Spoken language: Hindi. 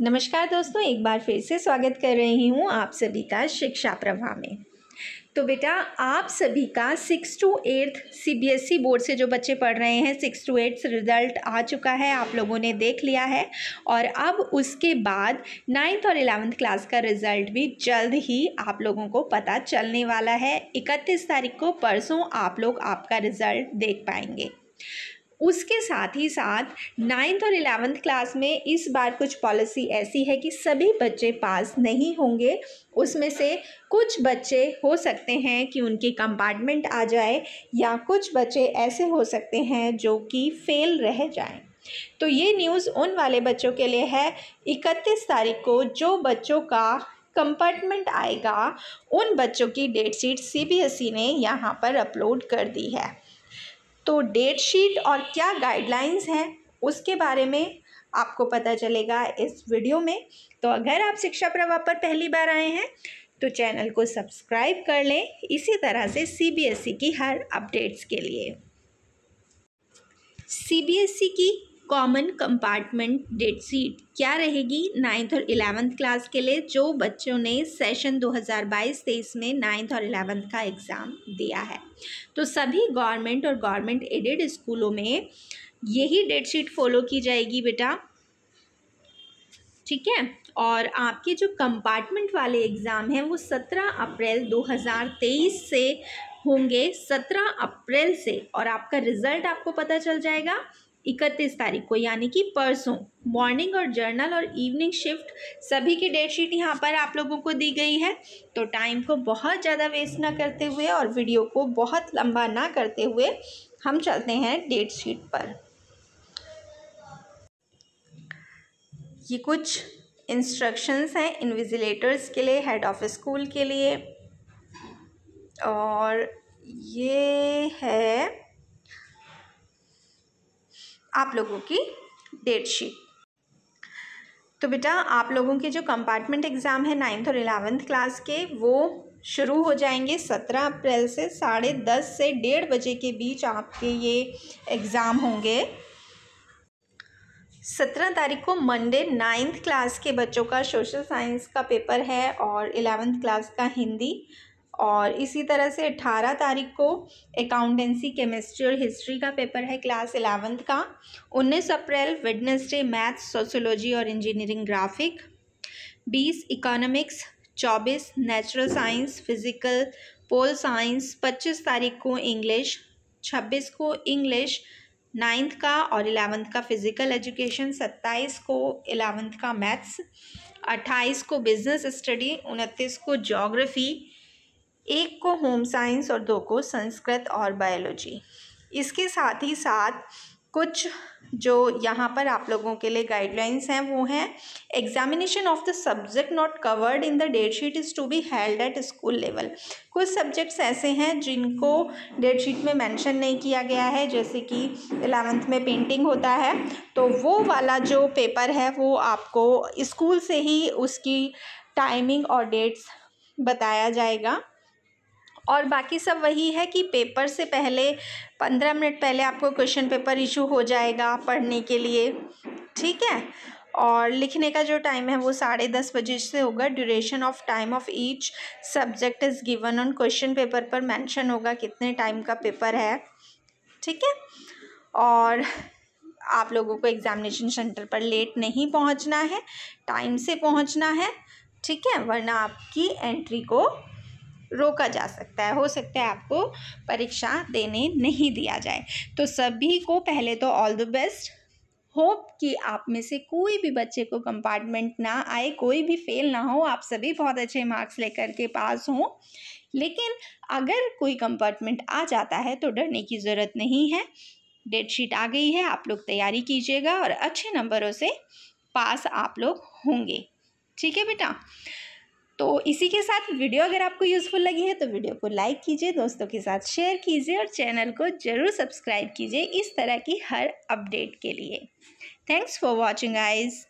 नमस्कार दोस्तों एक बार फिर से स्वागत कर रही हूँ आप सभी का शिक्षा प्रवाह में तो बेटा आप सभी का six to eighth CBSE board से जो बच्चे पढ़ रहे हैं सिक्स टू एट्थ रिजल्ट आ चुका है आप लोगों ने देख लिया है और अब उसके बाद नाइन्थ और इलेवंथ क्लास का रिजल्ट भी जल्द ही आप लोगों को पता चलने वाला है इकतीस तारीख को परसों आप लोग आपका रिजल्ट देख पाएंगे उसके साथ ही साथ नाइन्थ और एलेवंथ क्लास में इस बार कुछ पॉलिसी ऐसी है कि सभी बच्चे पास नहीं होंगे उसमें से कुछ बच्चे हो सकते हैं कि उनके कंपार्टमेंट आ जाए या कुछ बच्चे ऐसे हो सकते हैं जो कि फेल रह जाएं तो ये न्यूज़ उन वाले बच्चों के लिए है इकतीस तारीख को जो बच्चों का कंपार्टमेंट आएगा उन बच्चों की डेट शीट सी ने यहाँ पर अपलोड कर दी है तो डेट शीट और क्या गाइडलाइंस हैं उसके बारे में आपको पता चलेगा इस वीडियो में तो अगर आप शिक्षा प्रवाह पर पहली बार आए हैं तो चैनल को सब्सक्राइब कर लें इसी तरह से सीबीएसई e की हर अपडेट्स के लिए सीबीएसई e की कॉमन कंपार्टमेंट डेट सीट क्या रहेगी नाइन्थ और इलेवंथ क्लास के लिए जो बच्चों ने सेशन 2022-23 में नाइन्थ और इलेवंथ का एग्ज़ाम दिया है तो सभी गवर्नमेंट और गवर्नमेंट एडेड स्कूलों में यही डेट शीट फॉलो की जाएगी बेटा ठीक है और आपके जो कंपार्टमेंट वाले एग्ज़ाम हैं वो सत्रह अप्रैल 2023 से होंगे सत्रह अप्रैल से और आपका रिज़ल्ट आपको पता चल जाएगा इकतीस तारीख को यानी कि परसों मॉर्निंग और जर्नल और इवनिंग शिफ्ट सभी की डेट शीट यहाँ पर आप लोगों को दी गई है तो टाइम को बहुत ज़्यादा वेस्ट ना करते हुए और वीडियो को बहुत लंबा ना करते हुए हम चलते हैं डेट शीट पर ये कुछ इंस्ट्रक्शंस हैं इन्विजिलेटर्स के लिए हेड ऑफ स्कूल के लिए और ये है आप लोगों की डेट शीट तो बेटा आप लोगों के जो कंपार्टमेंट एग्ज़ाम है नाइन्थ और इलेवेंथ क्लास के वो शुरू हो जाएंगे सत्रह अप्रैल से साढ़े दस से डेढ़ बजे के बीच आपके ये एग्ज़ाम होंगे सत्रह तारीख को मंडे नाइन्थ क्लास के बच्चों का सोशल साइंस का पेपर है और इलेवेंथ क्लास का हिंदी और इसी तरह से अट्ठारह तारीख को अकाउंटेंसी केमिस्ट्री और हिस्ट्री का पेपर है क्लास एलेवेंथ का उन्नीस अप्रैल वेडनेसडे मैथ्स सोशोलॉजी और इंजीनियरिंग ग्राफिक बीस इकोनॉमिक्स चौबीस natural science physical pol science पच्चीस तारीख को इंग्लिश छब्बीस को इंग्लिश नाइन्थ का और इलेवंथ का फ़िज़िकल एजुकेशन सत्ताईस को एलेवंथ का मैथ्स अट्ठाईस को बिज़नेस स्टडी उनतीस को जोग्राफ़ी एक को होम साइंस और दो को संस्कृत और बायोलॉजी इसके साथ ही साथ कुछ जो यहाँ पर आप लोगों के लिए गाइडलाइंस हैं वो हैं examination of the subject not covered in the date sheet is to be held at school level कुछ सब्जेक्ट्स ऐसे हैं जिनको डेट शीट में मेंशन नहीं किया गया है जैसे कि एलेवेंथ में पेंटिंग होता है तो वो वाला जो पेपर है वो आपको स्कूल से ही उसकी टाइमिंग और डेट्स बताया जाएगा और बाकी सब वही है कि पेपर से पहले पंद्रह मिनट पहले आपको क्वेश्चन पेपर इशू हो जाएगा पढ़ने के लिए ठीक है और लिखने का जो टाइम है वो साढ़े दस बजे से होगा duration of time of each subject is given on question paper पर मेंशन होगा कितने टाइम का पेपर है ठीक है और आप लोगों को एग्ज़ामिनेशन सेंटर पर लेट नहीं पहुंचना है टाइम से पहुंचना है ठीक है वरना आपकी एंट्री को रोका जा सकता है हो सकता है आपको परीक्षा देने नहीं दिया जाए तो सभी को पहले तो ऑल द बेस्ट होप कि आप में से कोई भी बच्चे को कंपार्टमेंट ना आए कोई भी फेल ना हो आप सभी बहुत अच्छे मार्क्स लेकर के पास हों लेकिन अगर कोई कंपार्टमेंट आ जाता है तो डरने की ज़रूरत नहीं है डेट शीट आ गई है आप लोग तैयारी कीजिएगा और अच्छे नंबरों से पास आप लोग होंगे ठीक है बेटा तो इसी के साथ वीडियो अगर आपको यूज़फुल लगी है तो वीडियो को लाइक कीजिए दोस्तों के साथ शेयर कीजिए और चैनल को ज़रूर सब्सक्राइब कीजिए इस तरह की हर अपडेट के लिए थैंक्स फॉर वॉचिंग आइज़